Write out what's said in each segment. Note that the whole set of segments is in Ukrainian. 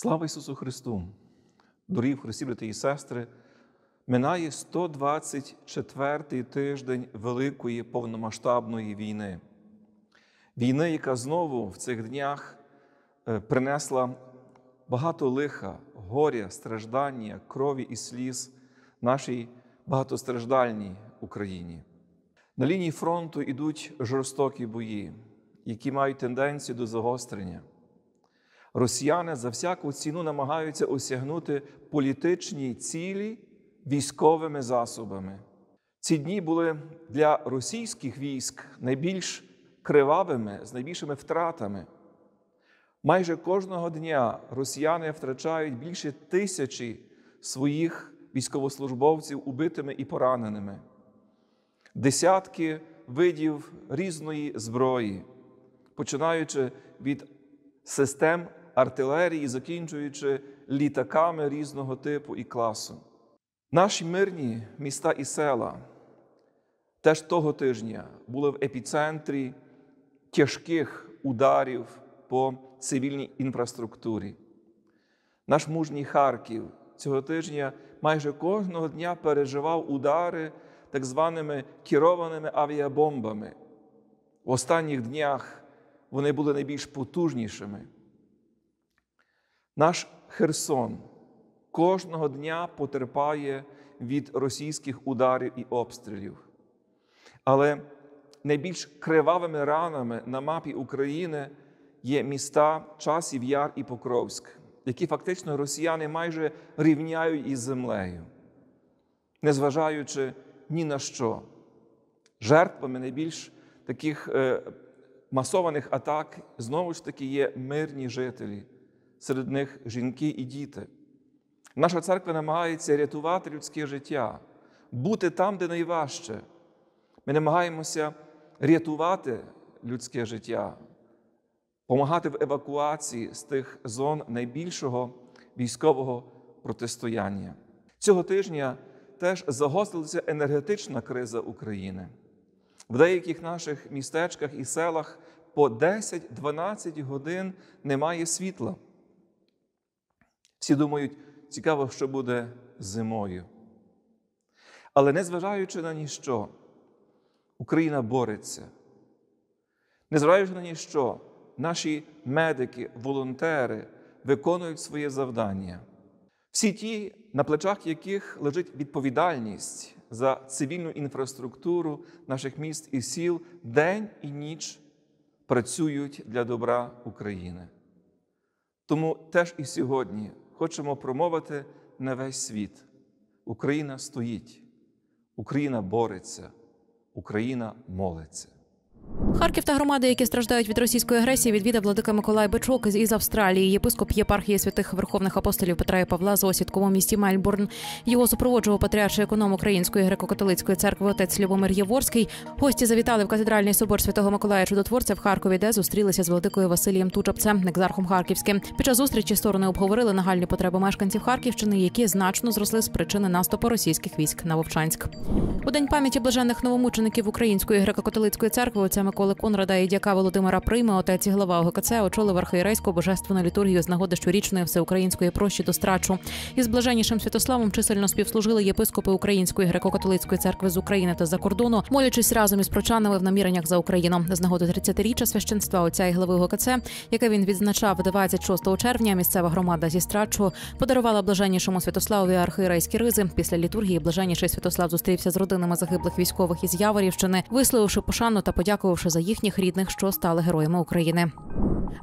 Слава Ісусу Христу! Дорогі Христі, брати і сестри, минає 124-й тиждень Великої повномасштабної війни. Війни, яка знову в цих днях е, принесла багато лиха, горя, страждання, крові і сліз нашій багатостраждальній Україні. На лінії фронту йдуть жорстокі бої, які мають тенденцію до загострення росіяни за всяку ціну намагаються осягнути політичні цілі військовими засобами. Ці дні були для російських військ найбільш кривавими, з найбільшими втратами. Майже кожного дня росіяни втрачають більше тисячі своїх військовослужбовців убитими і пораненими, десятки видів різної зброї, починаючи від систем артилерії, закінчуючи літаками різного типу і класу. Наші мирні міста і села теж того тижня були в епіцентрі тяжких ударів по цивільній інфраструктурі. Наш мужній Харків цього тижня майже кожного дня переживав удари так званими керованими авіабомбами. В останніх днях вони були найбільш потужнішими. Наш Херсон кожного дня потерпає від російських ударів і обстрілів. Але найбільш кривавими ранами на мапі України є міста Часів Яр і Покровськ, які фактично росіяни майже рівняють із землею, незважаючи ні на що. Жертвами найбільш таких е, масованих атак знову ж таки є мирні жителі серед них жінки і діти. Наша церква намагається рятувати людське життя, бути там, де найважче. Ми намагаємося рятувати людське життя, допомагати в евакуації з тих зон найбільшого військового протистояння. Цього тижня теж загострилася енергетична криза України. В деяких наших містечках і селах по 10-12 годин немає світла. Всі думають, цікаво, що буде зимою. Але незважаючи на ніщо, Україна бореться. Незважаючи на ніщо, наші медики, волонтери виконують своє завдання. Всі ті, на плечах яких лежить відповідальність за цивільну інфраструктуру наших міст і сіл, день і ніч працюють для добра України. Тому теж і сьогодні хочемо промовити на весь світ. Україна стоїть, Україна бореться, Україна молиться. Харків та громади, які страждають від російської агресії, відвідав владика Миколай Бичок із Австралії. Єпископ єпархії святих верховних апостолів Петра і Павла з осідковому місті Мельбурн. Його супроводжував патріарший економ Української греко-католицької церкви отець Любомир Єворський. Гості завітали в катедральний собор святого Миколая Чудотворця в Харкові, де зустрілися з владикою Василієм Тучапцем, екзархом Харківським. Під час зустрічі сторони обговорили нагальні потреби мешканців Харківщини, які значно зросли з причини наступу російських військ на Вовчанськ. У день пам'яті блажених новомучеників Української греко-католицької церкви отця Миколи Конрада і дяка Володимира Прийми, отець і глава ОГКЦ очолив архієрейську божественну літургію з нагоди щорічної всеукраїнської прощі до страчу. Із блаженнішим Святославом чисельно співслужили єпископи Української греко-католицької церкви з України та за кордону, молячись разом із прочанами в наміреннях за Україну. З нагоди 30-річчя священства отця і глави ОГКЦ, яке він відзначав 26 червня. Місцева громада зі страчу подарувала блаженнішому Святославові архієрейські ризи. Після літургії блаженніший Святослав зустрівся з родинами загиблих військових із Яворівщини, висловивши пошану та подякувавши більше за їхніх рідних, що стали героями України.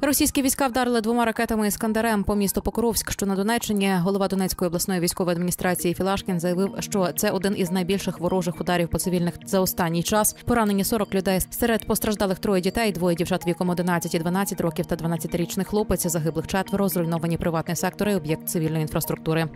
Російські війська вдарили двома ракетами іскандерем по місту Покровськ, що на Донеччині голова Донецької обласної військової адміністрації Філашкін заявив, що це один із найбільших ворожих ударів по цивільних за останній час. Поранені 40 людей. Серед постраждалих троє дітей, двоє дівчат віком 11 і 12 років та 12-річний хлопець загиблих четверо, зруйновані приватний сектори, об'єкт цивільної інфраструктури.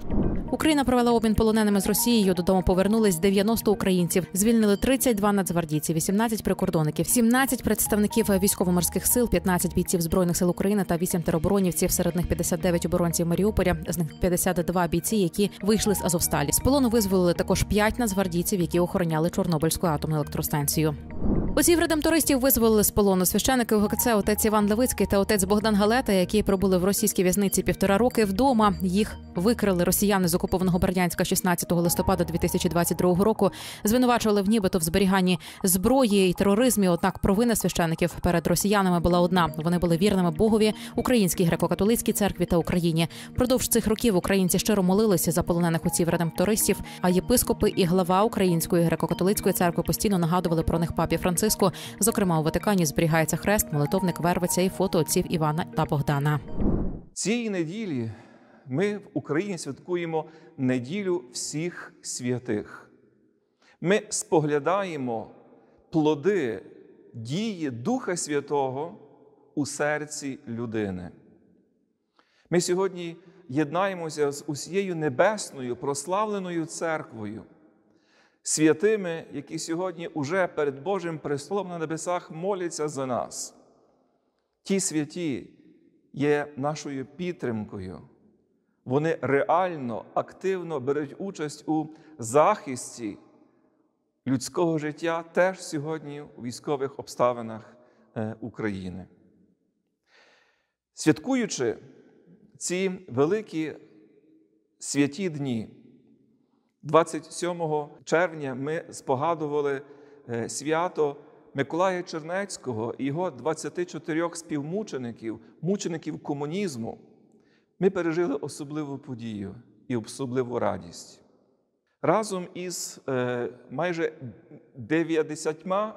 Україна провела обмін полоненими з Росією. Додому повернулись 90 українців. Звільнили 32 нацгвардійці, 18 прикордонників, 17 13 представників військово-морських сил, 15 бійців збройних сил України та 8 тероборонівців. Серед них 59 оборонців Маріуполя. З них 52 бійці, які вийшли з Азовсталі. З полону визволили також 5 нацгвардійців, які охороняли Чорнобильську атомну електростанцію. Усіх редемтористів визволили з полону священики УГКЦ отець Іван Левицький та отець Богдан Галета, які пробули в російській в'язниці півтора роки вдома. Їх викрили росіяни з окупованого Бердянська 16 листопада 2022 року. Звинувачували в нібито в зберіганні зброї і тероризмі. Однак провина священиків перед росіянами була одна. Вони були вірними Богові, українській греко-католицькій церкві та Україні. Продовж цих років українці щиро молилися за полонених у отців редемтористів. А єпископи і глава Української греко-католицької церкви постійно нагадували про них папі Франц. Франциско. Зокрема, у Ватикані зберігається хрест, молитовник вервиця і фото отців Івана та Богдана. Цієї неділі ми в Україні святкуємо неділю всіх святих. Ми споглядаємо плоди дії Духа Святого у серці людини. Ми сьогодні єднаємося з усією небесною прославленою церквою святими, які сьогодні уже перед Божим престолом на небесах моляться за нас. Ті святі є нашою підтримкою. Вони реально, активно беруть участь у захисті людського життя теж сьогодні у військових обставинах е, України. Святкуючи ці великі святі дні, 27 червня ми спогадували е, свято Миколая Чернецького і його 24 співмучеників, мучеників комунізму. Ми пережили особливу подію і особливу радість. Разом із е, майже 90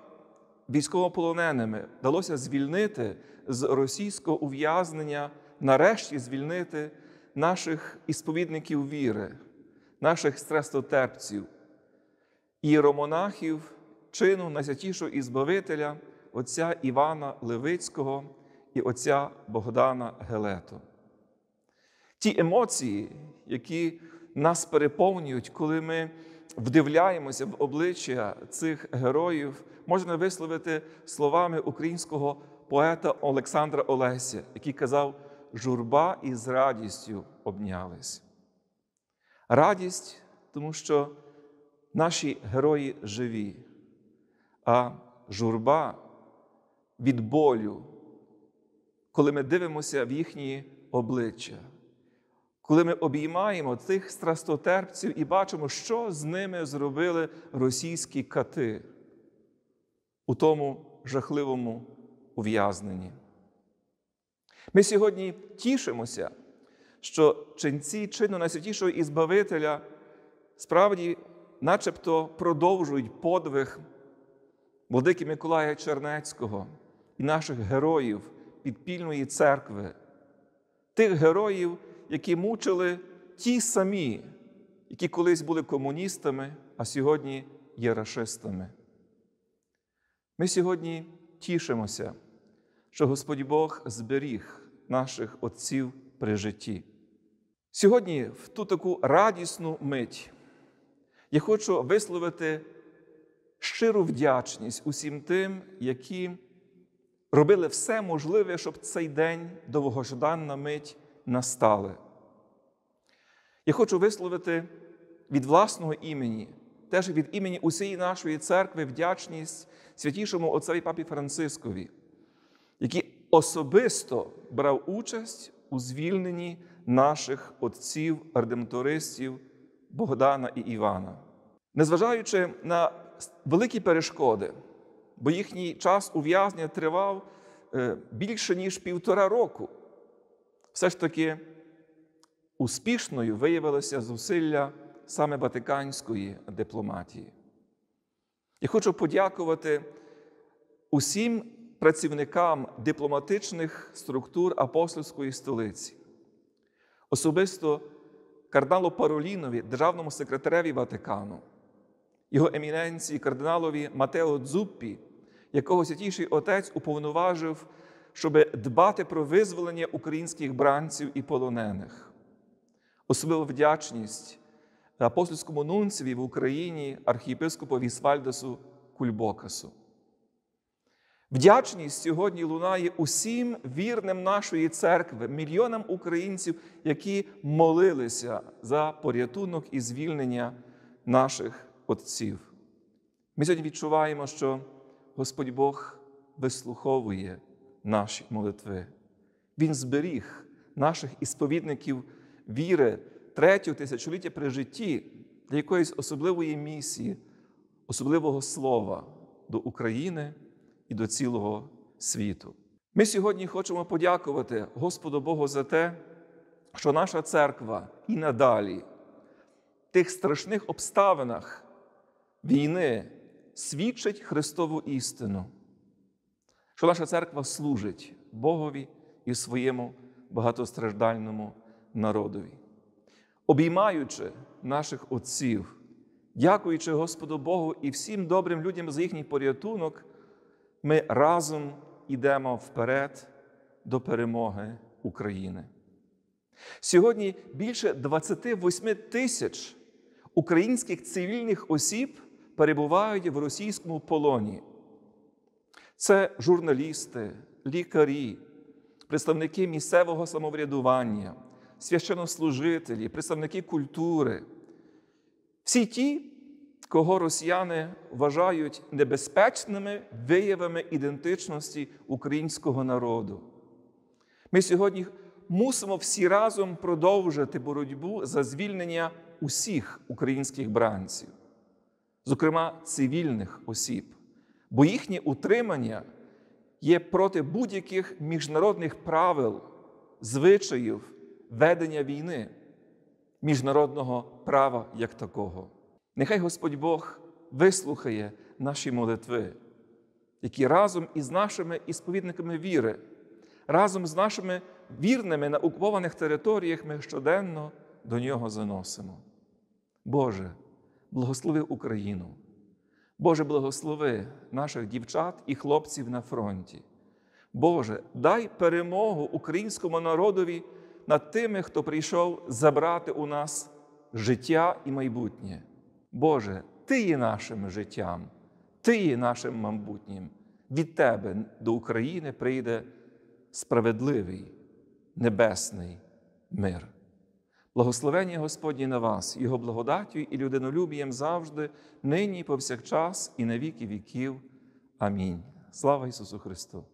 військовополоненими вдалося звільнити з російського ув'язнення, нарешті звільнити наших ісповідників віри наших стресотерпців, іромонахів, чину найсвятішого Ізбавителя, отця Івана Левицького і отця Богдана Гелето. Ті емоції, які нас переповнюють, коли ми вдивляємося в обличчя цих героїв, можна висловити словами українського поета Олександра Олеся, який казав: журба із радістю обнялись радість, тому що наші герої живі, а журба від болю, коли ми дивимося в їхні обличчя, коли ми обіймаємо тих страстотерпців і бачимо, що з ними зробили російські кати у тому жахливому ув'язненні. Ми сьогодні тішимося що ченці чину найсвятішого Ізбавителя справді начебто продовжують подвиг владики Миколая Чернецького і наших героїв підпільної церкви, тих героїв, які мучили ті самі, які колись були комуністами, а сьогодні є расистами. Ми сьогодні тішимося, що Господь Бог зберіг наших отців при житті. Сьогодні, в ту таку радісну мить, я хочу висловити щиру вдячність усім тим, які робили все можливе, щоб цей день довгожданна мить настали. Я хочу висловити від власного імені, теж від імені усієї нашої церкви вдячність святішому отцеві папі Францискові, який особисто брав участь у звільненні наших отців, ардемтористів Богдана і Івана. Незважаючи на великі перешкоди, бо їхній час ув'язнення тривав е, більше, ніж півтора року, все ж таки успішною виявилося зусилля саме Ватиканської дипломатії. Я хочу подякувати усім працівникам дипломатичних структур апостольської столиці, особисто кардиналу Паролінові, державному секретареві Ватикану, його еміненції кардиналові Матео Дзуппі, якого святіший отець уповноважив, щоб дбати про визволення українських бранців і полонених. Особливу вдячність апостольському нунцеві в Україні архієпископу Вісвальдасу Кульбокасу. Вдячність сьогодні лунає усім вірним нашої церкви, мільйонам українців, які молилися за порятунок і звільнення наших отців. Ми сьогодні відчуваємо, що Господь Бог вислуховує наші молитви. Він зберіг наших ісповідників віри третього тисячоліття при житті для якоїсь особливої місії, особливого слова до України і до цілого світу. Ми сьогодні хочемо подякувати Господу Богу за те, що наша церква і надалі в тих страшних обставинах війни свідчить Христову істину, що наша церква служить Богові і своєму багатостраждальному народові, обіймаючи наших отців, дякуючи Господу Богу і всім добрим людям за їхній порятунок ми разом ідемо вперед до перемоги України. Сьогодні більше 28 тисяч українських цивільних осіб перебувають в російському полоні. Це журналісти, лікарі, представники місцевого самоврядування, священнослужителі, представники культури. Всі ті, кого росіяни вважають небезпечними виявами ідентичності українського народу. Ми сьогодні мусимо всі разом продовжити боротьбу за звільнення усіх українських бранців, зокрема цивільних осіб, бо їхнє утримання є проти будь-яких міжнародних правил, звичаїв ведення війни, міжнародного права як такого. Нехай Господь Бог вислухає наші молитви, які разом із нашими ісповідниками віри, разом з нашими вірними на окупованих територіях ми щоденно до нього заносимо. Боже, благослови Україну. Боже, благослови наших дівчат і хлопців на фронті. Боже, дай перемогу українському народові над тими, хто прийшов забрати у нас життя і майбутнє. Боже, Ти є нашим життям, Ти є нашим майбутнім. Від Тебе до України прийде справедливий небесний мир. Благословення Господні на вас, Його благодаттю і людинолюбієм завжди, нині, повсякчас, і на віки віків. Амінь. Слава Ісусу Христу!